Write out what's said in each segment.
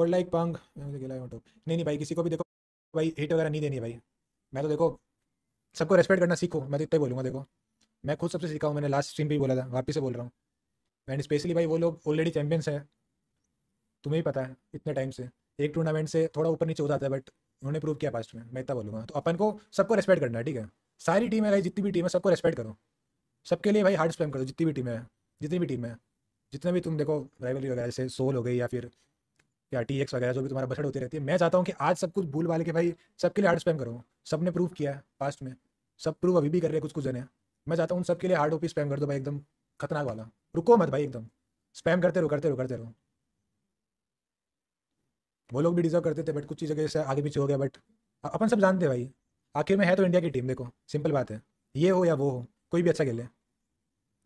world like पंग नहीं नहीं भाई किसी को भी देखो भाई हिट वगैरह नहीं देनी भाई मैं तो देखो सबको रेस्पेक्ट करना सीखो मैं तो इतना ही बोलूँगा देखो मैं खुद सबसे सीखा हूँ मैंने लास्ट स्ट्रीम पर ही बोला था वापस से बोल रहा हूँ एंड स्पेशली भाई वो लोग ऑलरेडी चैंपियंस हैं तुम्हें भी पता है इतने टाइम से एक टूर्नामेंट से थोड़ा ऊपर नीचे हो जाता है बट उन्होंने प्रूव किया पास्ट में मैं इतना बोलूँगा तो अपन को सबको रेस्पेक्ट करना है ठीक है सारी टीम है भाई जितनी भी टीम है सबको रेस्पेक्ट करो सबके लिए भाई हार्ड स्पैम करो जितनी भी टीम है जितनी भी टीम है जितना भी तुम देखो राइवलरी वगैरह से सोल हो गई या फिर या टी एक्स वगैरह जो भी तुम्हारा बसड़ होती रहती है मैं चाहता हूँ कि आज सब कुछ भूल वाले के भाई सबके लिए हार्ड स्पैम करो सब ने प्रूव किया है पास्ट में सब प्रूव अभी भी कर रहे हैं कुछ कुछ जने मैं चाहता हूँ सबके लिए हार्ड ओपी स्पैम कर दो भाई एकदम खतरनाक वाला रुको मत भाई एकदम स्पैम करते रहो करते रहो करते रहो वो लोग भी डिजर्व करते थे बट कुछ चीजें जैसे आगे पीछे हो गया बट अपन सब जानते हैं भाई आखिर में है तो इंडिया की टीम देखो सिंपल बात है ये हो या वो हो कोई भी अच्छा खेले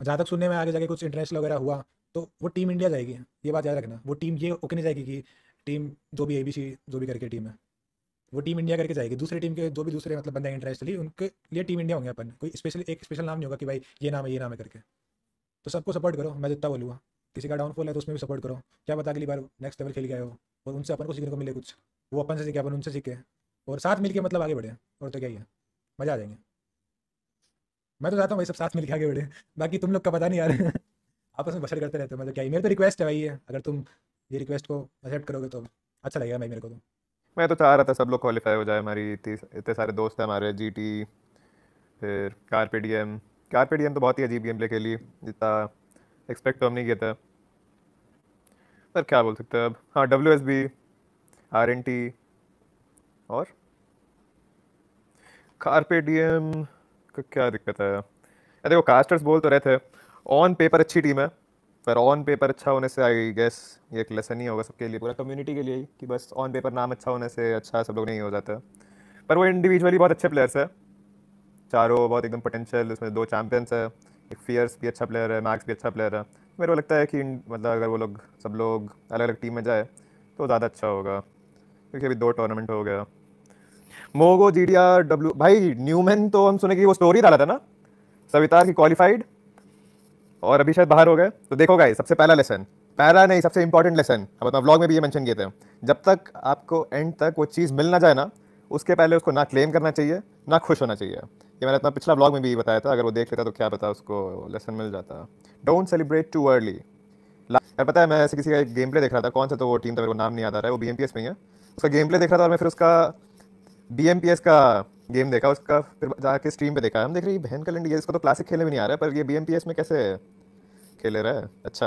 जहाँ तक सुनने में आगे जाके कुछ इंटरनेशनल वगैरह हुआ तो वो टीम इंडिया जाएगी ये बात याद रखना वो टीम ये ओके नहीं जाएगी कि टीम जो भी ए बी सी जो भी करके टीम है वो टीम इंडिया करके जाएगी दूसरी टीम के जो भी दूसरे मतलब बंदे इंटरेस्ट ली उनके लिए टीम इंडिया होंगे अपन कोई स्पेशल एक स्पेशल नाम नहीं होगा कि भाई ये नाम है ये नाम है करके तो सबको सपोर्ट करो मैं जितना बोलूँगा किसी का डाउनफॉल है तो उसमें भी सपोर्ट करो क्या पता अगली बार नेक्स्ट लेवल खेल गए हो और उनसे अपन को सीखने को मिले कुछ वो अपन से सीखे अपन उनसे सीखे और साथ मिलकर मतलब आगे बढ़े और तो क्या ही है मज़ा आ जाएंगे मैं तो चाहता हूँ भाई सब साथ मिलकर आगे बढ़े बाकी तुम लोग का पता नहीं आ रहा है आपस में बशर करते रहते हो मतलब क्या मेरी तो रिक्वेस्ट है भाई है अगर तुम ये रिक्वेस्ट को एक्सेप्ट करोगे तो अच्छा लगेगा भाई मेरे को तो मैं तो चाह रहा था सब लोग क्वालिफाई हो जाए हमारी इतने सारे दोस्त हैं हमारे जी टी फिर डी एम डी एम तो बहुत ही अजीब गेम प्ले के लिए जितना एक्सपेक्ट तो हम नहीं किया था पर क्या बोल सकते हैं अब हाँ W S B R N T और डी एम का क्या दिक्कत है देखो कास्टर्स बोल तो रहे थे ऑन पेपर अच्छी टीम है पर ऑन पेपर अच्छा होने से आई गेस ये एक लेसन ही होगा सबके लिए पूरा कम्युनिटी के लिए कि बस ऑन पेपर नाम अच्छा होने से अच्छा सब लोग नहीं हो जाता पर वो इंडिविजुअली बहुत अच्छे प्लेयर्स है चारों बहुत एकदम पोटेंशियल उसमें दो चैम्पियंस है एक फियर्स भी अच्छा प्लेयर है मैक्स भी अच्छा प्लेयर है मेरे को लगता है कि मतलब अगर वो लोग सब लोग अलग अलग टीम में जाए तो ज़्यादा अच्छा होगा क्योंकि अभी दो टूर्नामेंट हो गया मोगो जी डी आर डब्ल्यू भाई न्यूमैन तो हम सुने कि वो स्टोरी डाला था ना सवितार की क्वालिफाइड और अभी शायद बाहर हो गए तो देखो गाइस सबसे पहला लेसन पहला नहीं सबसे इंपॉर्टेंट लेसन अब अपना ब्लॉग में भी ये मेंशन किए थे जब तक आपको एंड तक वो चीज़ मिल ना जाए ना उसके पहले उसको ना क्लेम करना चाहिए ना खुश होना चाहिए ये मैंने अपना पिछला ब्लॉग में भी बताया था अगर वो देख लेता तो क्या पता उसको लेसन मिल जाता डोंट सेलिब्रेट टू अर्ली यार पता है मैं ऐसे किसी का एक गेम प्ले देख रहा था कौन सा तो वो टीम था मेरे को नाम नहीं याद आ रहा है वो बी में ही है उसका गेम प्ले देख रहा था और मैं फिर उसका बी का गेम देखा उसका फिर जाके स्ट्रीम पे देखा हम देख रहे हैं बहन का लंडी है इसको तो क्लासिक खेलने भी नहीं आ रहा है पर ये बी में कैसे खेले रहा है अच्छा